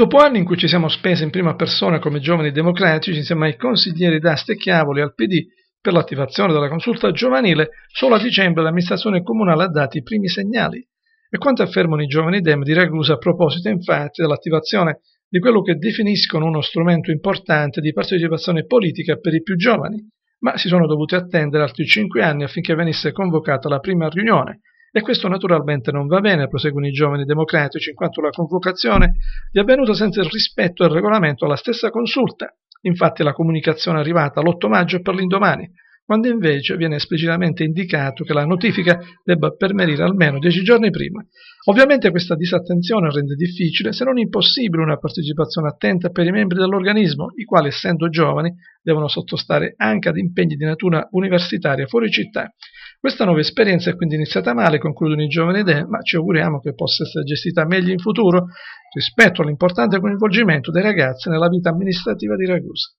Dopo anni in cui ci siamo spesi in prima persona come giovani democratici insieme ai consiglieri d'Aste Chiavoli al PD per l'attivazione della consulta giovanile, solo a dicembre l'amministrazione comunale ha dato i primi segnali. E quanto affermano i giovani dem di Ragusa a proposito infatti dell'attivazione di quello che definiscono uno strumento importante di partecipazione politica per i più giovani, ma si sono dovuti attendere altri cinque anni affinché venisse convocata la prima riunione, e questo naturalmente non va bene, proseguono i giovani democratici, in quanto la convocazione è avvenuta senza il rispetto del regolamento alla stessa consulta. Infatti la comunicazione è arrivata l'8 maggio per l'indomani, quando invece viene esplicitamente indicato che la notifica debba permerire almeno dieci giorni prima. Ovviamente questa disattenzione rende difficile, se non impossibile, una partecipazione attenta per i membri dell'organismo, i quali, essendo giovani, devono sottostare anche ad impegni di natura universitaria fuori città. Questa nuova esperienza è quindi iniziata male, concludono i giovani idee, ma ci auguriamo che possa essere gestita meglio in futuro rispetto all'importante coinvolgimento dei ragazzi nella vita amministrativa di Ragusa.